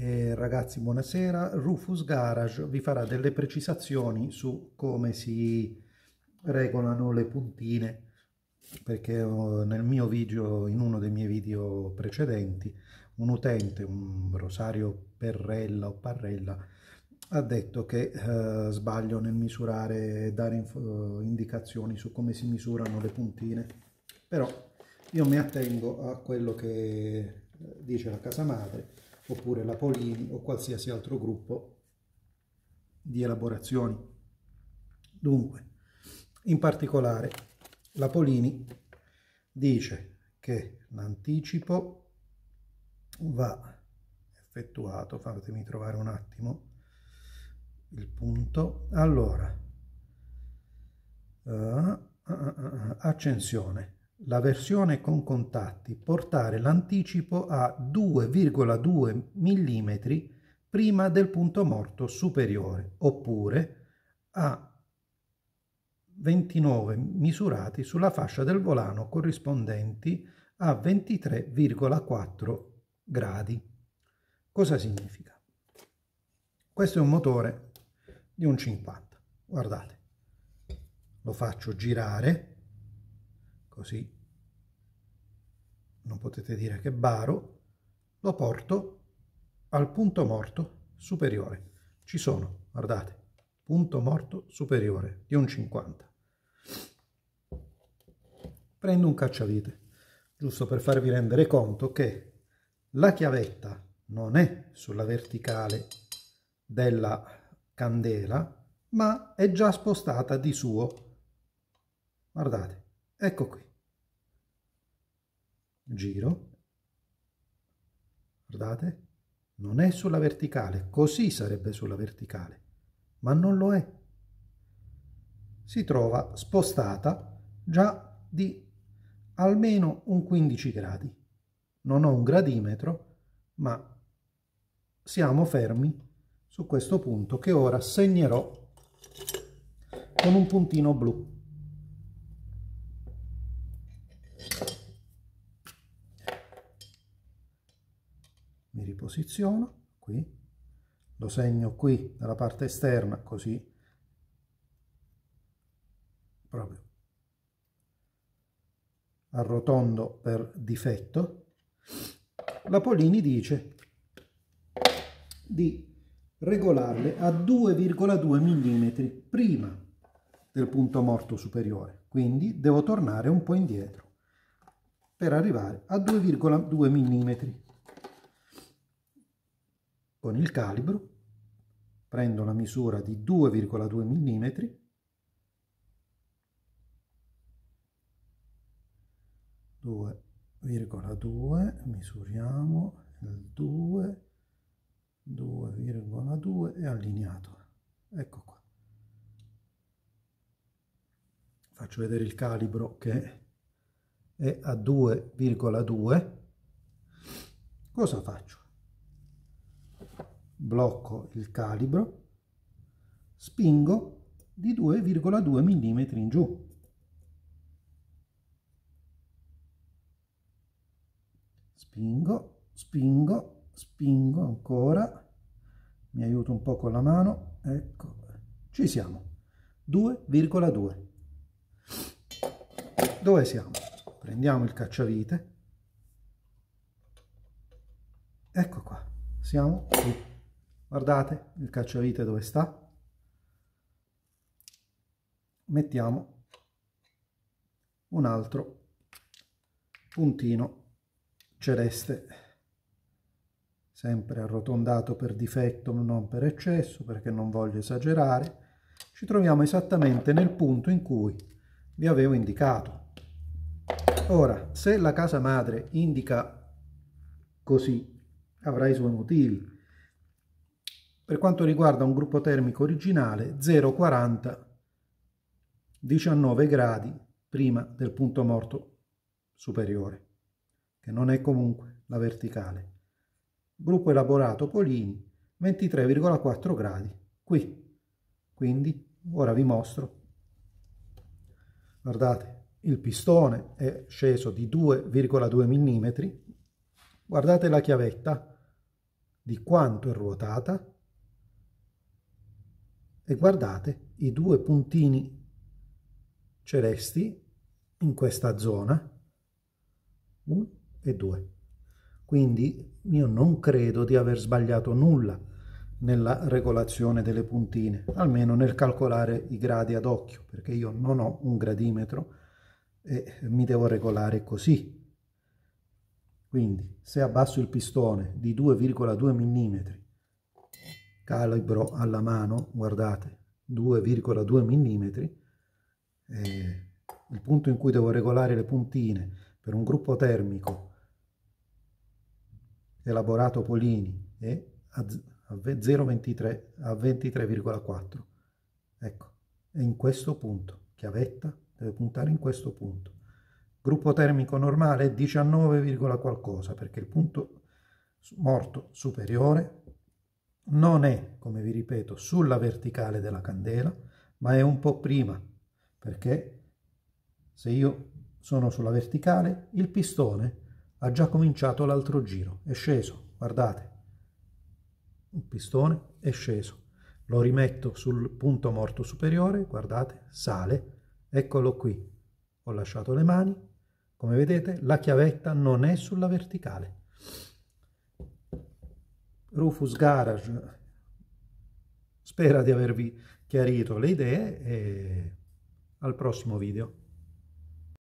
eh, ragazzi, buonasera. Rufus Garage vi farà delle precisazioni su come si regolano le puntine perché eh, nel mio video, in uno dei miei video precedenti, un utente, un Rosario Perrella o Parrella, ha detto che eh, sbaglio nel misurare e dare eh, indicazioni su come si misurano le puntine. Però io mi attengo a quello che eh, dice la casa madre oppure la Polini o qualsiasi altro gruppo di elaborazioni. Dunque, in particolare, la Polini dice che l'anticipo va effettuato, fatemi trovare un attimo il punto, allora, uh, uh, uh, accensione, la versione con contatti portare l'anticipo a 2,2 mm prima del punto morto superiore oppure a 29 misurati sulla fascia del volano corrispondenti a 23,4 gradi. Cosa significa? Questo è un motore di un 50. Guardate, lo faccio girare così non potete dire che baro, lo porto al punto morto superiore. Ci sono, guardate, punto morto superiore di un 50. Prendo un cacciavite, giusto per farvi rendere conto che la chiavetta non è sulla verticale della candela, ma è già spostata di suo. Guardate, ecco qui giro, guardate, non è sulla verticale, così sarebbe sulla verticale, ma non lo è. Si trova spostata già di almeno un 15 gradi. Non ho un gradimetro, ma siamo fermi su questo punto che ora segnerò con un puntino blu. mi riposiziono qui, lo segno qui dalla parte esterna così proprio arrotondo per difetto. La Polini dice di regolarle a 2,2 mm prima del punto morto superiore, quindi devo tornare un po' indietro per arrivare a 2,2 mm con il calibro, prendo la misura di 2,2 mm, due 2,2, misuriamo il 2, 2,2 e allineato. Ecco qua. Faccio vedere il calibro che è a 2,2. Cosa faccio? blocco il calibro, spingo di 2,2 mm in giù. Spingo, spingo, spingo ancora, mi aiuto un po' con la mano, ecco, ci siamo, 2,2. Dove siamo? Prendiamo il cacciavite, ecco qua, siamo qui. Guardate il cacciavite dove sta. Mettiamo un altro puntino celeste, sempre arrotondato per difetto, non per eccesso, perché non voglio esagerare. Ci troviamo esattamente nel punto in cui vi avevo indicato. Ora, se la casa madre indica così, avrà i suoi motivi per quanto riguarda un gruppo termico originale, 0,40 19 gradi prima del punto morto superiore, che non è comunque la verticale. Gruppo elaborato Polini, 23,4 gradi, qui. Quindi, ora vi mostro. Guardate, il pistone è sceso di 2,2 mm. Guardate la chiavetta di quanto è ruotata e guardate i due puntini celesti in questa zona 1 e 2 quindi io non credo di aver sbagliato nulla nella regolazione delle puntine almeno nel calcolare i gradi ad occhio perché io non ho un gradimetro e mi devo regolare così quindi se abbasso il pistone di 2,2 mm calibro alla mano, guardate, 2,2 mm, eh, il punto in cui devo regolare le puntine per un gruppo termico elaborato Polini è a 0,23 a 23,4 ecco è in questo punto chiavetta deve puntare in questo punto gruppo termico normale è 19, qualcosa perché il punto morto superiore non è, come vi ripeto, sulla verticale della candela, ma è un po' prima, perché se io sono sulla verticale, il pistone ha già cominciato l'altro giro, è sceso, guardate, il pistone è sceso, lo rimetto sul punto morto superiore, guardate, sale, eccolo qui, ho lasciato le mani, come vedete la chiavetta non è sulla verticale, Rufus Garage spera di avervi chiarito le idee e al prossimo video.